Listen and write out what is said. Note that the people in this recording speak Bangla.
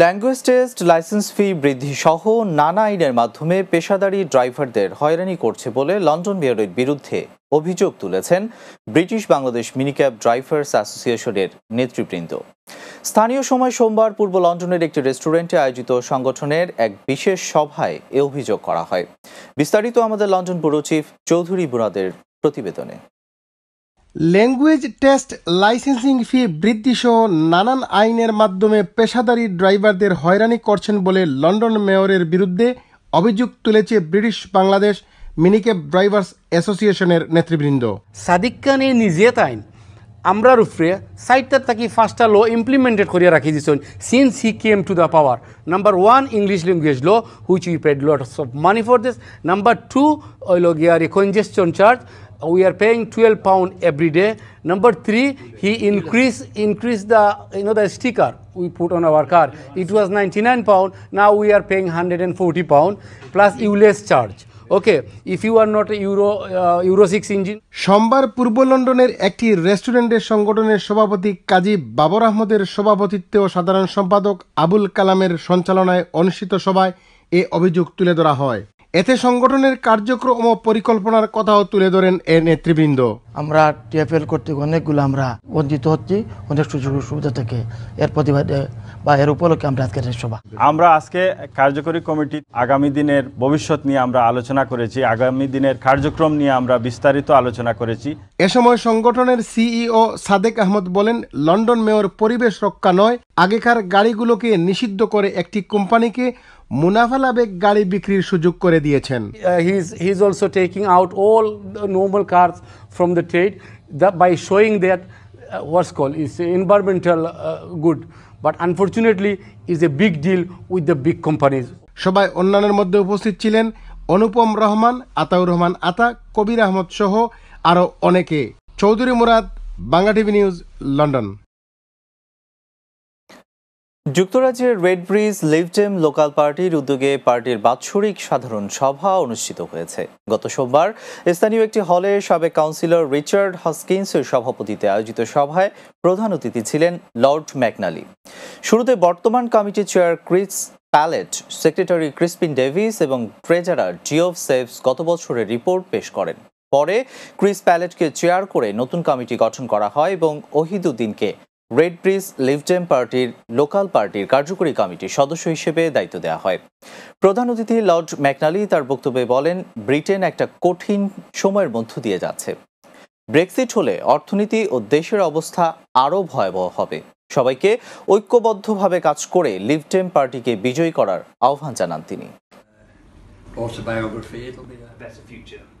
ল্যাঙ্গুয়েজ টেস্ট লাইসেন্স ফি বৃদ্ধি সহ নানা আইনের মাধ্যমে পেশাদারী ড্রাইভারদের হয়রানি করছে বলে লন্ডন বিয়ারের বিরুদ্ধে অভিযোগ তুলেছেন ব্রিটিশ বাংলাদেশ মিনিক্যাব ড্রাইভার্স অ্যাসোসিয়েশনের নেতৃবৃন্দ স্থানীয় সময় সোমবার পূর্ব লন্ডনের একটি রেস্টুরেন্টে আয়োজিত সংগঠনের এক বিশেষ সভায় এ অভিযোগ করা হয় বিস্তারিত আমাদের লন্ডন ব্যুরো চিফ চৌধুরী বুরাদের প্রতিবেদনে ল্যাঙ্গুয়েজ টেস্ট লাইসেন্সিং ফি বৃদ্ধিসহ নানান আইনের মাধ্যমে পেশাদারি ড্রাইভারদের হয়রানি করছেন বলে লন্ডন মেয়রের বিরুদ্ধে অভিযোগ তুলেছে ব্রিটিশ বাংলাদেশ মিনিকেপ ড্রাইভার্স অ্যাসোসিয়েশনের নেতৃবৃন্দ সাদিক খানের নিজে আইন আমরা উপরে সাইটটা তাকে ফার্স্টটা ল ইমপ্লিমেন্টেড করিয়া রাখি দিছেন since he came to the power number one English language law which you paid lot of money for this number two ওই গিয়ারি congestion charge we are paying 12 pound every day. Number 3 he increase increase the you know the sticker we put on our car. It was 99 pound. Now we are paying 140 pound plus ULS charge. okay if okay if you are not Euro Euro six engine সোমবার পূর্ব লন্ডনের একটি রেস্টুরেন্টের সংগঠনের সভাপতি কাজী বাবর আহমদের সভাপতিত্বে ও সাধারণ সম্পাদক আবুল কালামের সঞ্চালনায় অনুষ্ঠিত সভায় এ অভিযোগ তুলে ধরা হয় এতে সংগঠনের কার্যক্রম ও পরিকল্পনার কথাও তুলে ধরেন এ নেতৃবৃন্দ আমরা টিএফএল কর্তৃক অনেকগুলো আমরা বঞ্চিত হচ্ছি অনেক সুযোগ সুবিধা থেকে এর প্রতিবাদে বা এর উপলক্ষে আমরা আজকের সভা আমরা আজকে কার্যকরী কমিটি আগামী দিনের ভবিষ্যৎ নিয়ে আমরা আলোচনা করেছি আগামী দিনের কার্যক্রম নিয়ে আমরা বিস্তারিত আলোচনা করেছি এ সময় সংগঠনের সিইও সাদেক আহমদ বলেন লন্ডন মেয়র পরিবেশ রক্ষা নয় আগেকার গাড়িগুলোকে নিষিদ্ধ করে একটি কোম্পানিকে মুনাফা লাভে গাড়ি বিক্রির সুযোগ করে দিয়েছেন he is also taking out all normal cars from the trade by showing that wars call is environmental good uh, but but is a big deal with the big companies সবাই অন্যান্যের মধ্যে উপস্থিত ছিলেন অনুপম রহমান আতাউর রহমান আতা কবির আহমদ সহ আরও অনেকে Chowdhury Murad Bangla TV news London যুক্তরাজ্যের রেড ব্রিজ লিভডেম লোকাল পার্টির উদ্যোগে পার্টির বাৎসরিক সাধারণ সভা অনুষ্ঠিত হয়েছে গত সোমবার স্থানীয় একটি হলে সাবেক কাউন্সিলর রিচার্ড হসকিন্সের সভাপতিতে আয়োজিত সভায় প্রধান অতিথি ছিলেন লর্ড ম্যাকনালি শুরুতে বর্তমান committee chair Chris Pallet secretary Crispin Davis এবং ট্রেজারার জিওফ সেভস গত বছরের রিপোর্ট পেশ করেন পরে ক্রিস প্যালেটকে চেয়ার করে নতুন কমিটি গঠন করা হয় এবং ওহিদুদ্দিনকে রেড ব্রিজ লিভটেম পার্টির লোকাল পার্টির কার্যকরী কমিটির সদস্য হিসেবে দায়িত্ব দেওয়া হয় প্রধান অতিথি লর্ড ম্যাকনালি তার বক্তব্যে বলেন ব্রিটেন একটা কঠিন সময়ের মধ্য দিয়ে যাচ্ছে ব্রেক্সিট হলে অর্থনীতি ও দেশের অবস্থা আরও ভয়াবহ হবে সবাইকে ঐক্যবদ্ধভাবে কাজ করে লিভটেম পার্টিকে বিজয়ী করার আহ্বান জানান তিনি autobiography. It'll be a better future.